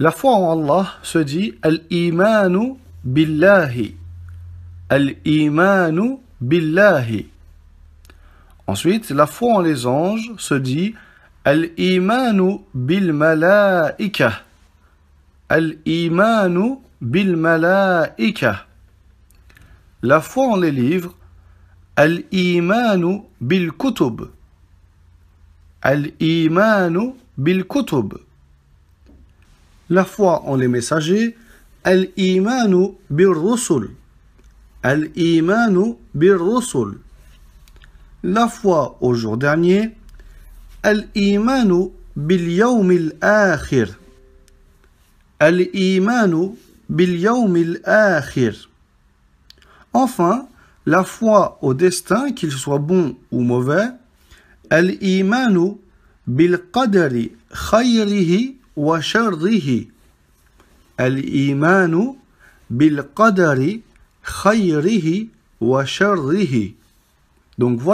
La foi en Allah se dit Al-Imanu Billahi. Al-Imanu Billahi. Ensuite, la foi en les anges se dit Al-Imanu Bil Malaika. Al-Imanu Bil La foi en les livres Al-Imanu Bil Kutub. Al-Imanu Bil la foi en les messagers, al-imanu bil-rusul rusul Al-imanu bil-rusul rusul La foi au jour dernier, al-imanu bil-yawm al-akhir. Al-imanu bil-yawm al-akhir. Enfin, la foi au destin, qu'il soit bon ou mauvais, al-imanu bil-qadari khayrihi وشره الإيمان بالقدر خيره وشره Donc voilà